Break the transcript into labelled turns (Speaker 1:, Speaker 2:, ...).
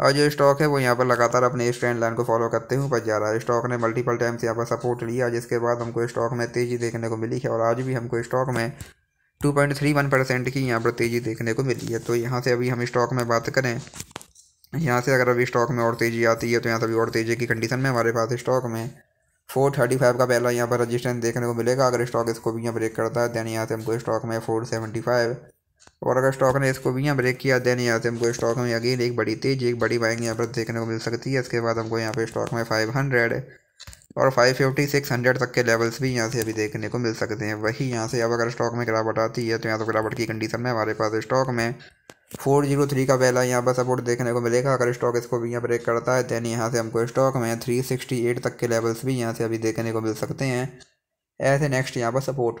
Speaker 1: और जो स्टॉक है वो यहाँ पर लगातार अपने इस ट्रेंड लाइन को फॉलो करते हुए ऊपर जा रहा है स्टॉक ने मल्टीपल टाइम्स यहाँ पर सपोर्ट लिया जिसके बाद हमको स्टॉक में तेज़ी देखने को मिली है और आज भी हमको स्टॉक में 2.31 परसेंट की यहाँ पर तेज़ी देखने को मिली है तो यहाँ से अभी हम स्टॉक में बात करें यहाँ से अगर अभी स्टॉक में और तेज़ी आती है तो यहाँ से अभी और तेज़ी की कंडीशन में हमारे पास स्टॉक में फोर थर्टी फाइव का पहला यहाँ पर रजिस्टेंस देखने को मिलेगा अगर स्टॉक इसको भी यहाँ ब्रेक करता है दैन यहाँ से हमको स्टॉक में फोर सेवेंटी फाइव और अगर स्टॉक ने इसको भी यहाँ ब्रेक किया देन यहाँ से हमको स्टॉक में अगेन एक बड़ी तेज एक बड़ी बाइंग यहाँ पर देखने को मिल सकती है इसके बाद हमको यहाँ पर स्टॉक में हंड्रेड और फाइव फिफ्टी सिक्स हंड्रेड तक के लेवल्स भी यहाँ से अभी देखने को मिल सकते हैं वही यहाँ से अब अगर स्टॉक में गिरावट आती है तो यहाँ से तो गिरावट की कंडीशन में हमारे पास स्टॉक में फोर जीरो थ्री का पहला यहाँ पर सपोर्ट देखने को मिलेगा अगर स्टॉक इसको भी यहाँ ब्रेक करता है दैन यहाँ से हमको स्टॉक में थ्री सिक्सटी एट तक के लेवल्स भी यहाँ से अभी देखने को मिल सकते हैं ऐसे नेक्स्ट यहाँ पर सपोर्ट